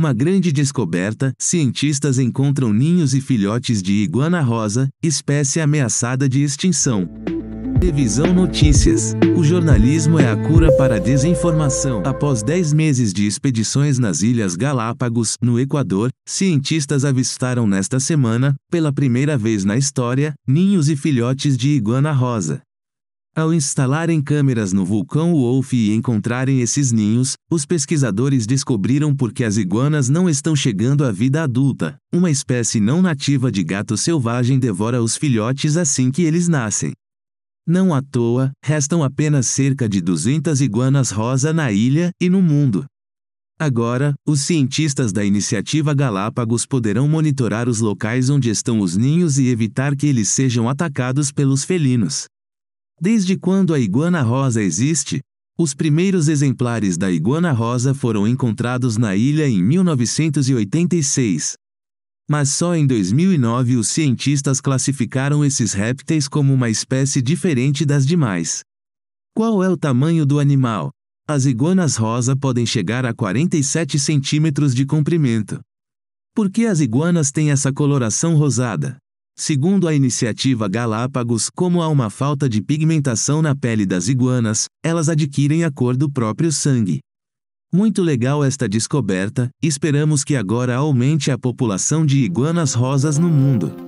Uma grande descoberta: cientistas encontram ninhos e filhotes de iguana rosa, espécie ameaçada de extinção. Televisão Notícias. O jornalismo é a cura para a desinformação. Após 10 meses de expedições nas Ilhas Galápagos, no Equador, cientistas avistaram nesta semana, pela primeira vez na história, ninhos e filhotes de iguana rosa. Ao instalarem câmeras no vulcão Wolf e encontrarem esses ninhos, os pesquisadores descobriram por que as iguanas não estão chegando à vida adulta. Uma espécie não nativa de gato selvagem devora os filhotes assim que eles nascem. Não à toa, restam apenas cerca de 200 iguanas rosa na ilha e no mundo. Agora, os cientistas da iniciativa Galápagos poderão monitorar os locais onde estão os ninhos e evitar que eles sejam atacados pelos felinos. Desde quando a iguana rosa existe, os primeiros exemplares da iguana rosa foram encontrados na ilha em 1986. Mas só em 2009 os cientistas classificaram esses répteis como uma espécie diferente das demais. Qual é o tamanho do animal? As iguanas rosa podem chegar a 47 centímetros de comprimento. Por que as iguanas têm essa coloração rosada? Segundo a iniciativa Galápagos, como há uma falta de pigmentação na pele das iguanas, elas adquirem a cor do próprio sangue. Muito legal esta descoberta, esperamos que agora aumente a população de iguanas rosas no mundo.